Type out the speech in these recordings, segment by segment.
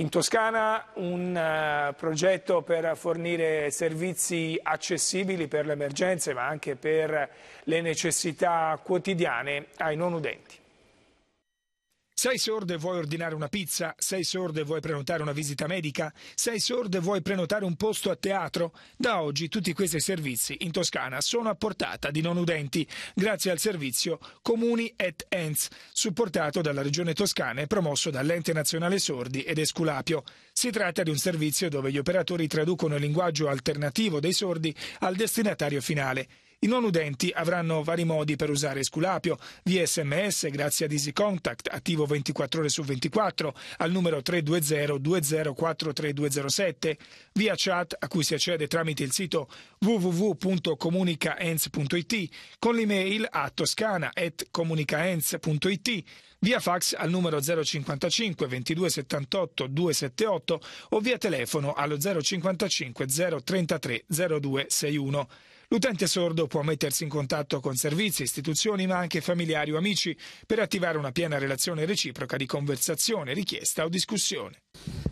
In Toscana un uh, progetto per fornire servizi accessibili per le emergenze ma anche per le necessità quotidiane ai non udenti. Sei sordo e vuoi ordinare una pizza? Sei sordo e vuoi prenotare una visita medica? Sei sordo e vuoi prenotare un posto a teatro? Da oggi tutti questi servizi in Toscana sono a portata di non udenti grazie al servizio Comuni et Ens, supportato dalla Regione Toscana e promosso dall'Ente Nazionale Sordi ed Esculapio. Si tratta di un servizio dove gli operatori traducono il linguaggio alternativo dei sordi al destinatario finale. I non udenti avranno vari modi per usare Esculapio, via sms grazie ad Easy Contact, attivo 24 ore su 24, al numero 320-2043207, via chat a cui si accede tramite il sito www.comunicaenz.it, con l'email a toscana.comunicaenz.it, via fax al numero 055 22 78 278 o via telefono allo 055 033 0261. L'utente sordo può mettersi in contatto con servizi, istituzioni, ma anche familiari o amici per attivare una piena relazione reciproca di conversazione, richiesta o discussione.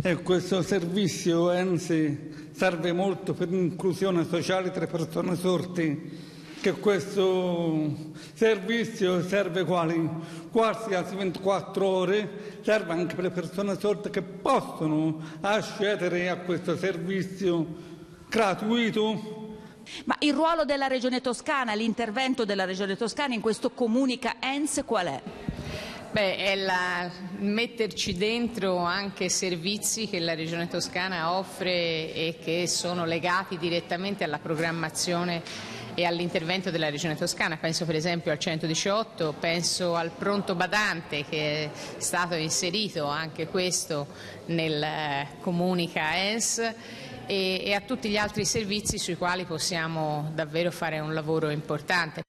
E questo servizio ENSI serve molto per l'inclusione sociale tra persone sordi che questo servizio serve quali, quasi a 24 ore, serve anche per le persone sorte che possono accedere a questo servizio gratuito ma il ruolo della Regione Toscana, l'intervento della Regione Toscana in questo comunica ENS qual è? Beh, è la, metterci dentro anche servizi che la Regione Toscana offre e che sono legati direttamente alla programmazione e all'intervento della Regione Toscana, penso per esempio al 118, penso al pronto badante che è stato inserito anche questo nel eh, comunica ENS e, e a tutti gli altri servizi sui quali possiamo davvero fare un lavoro importante.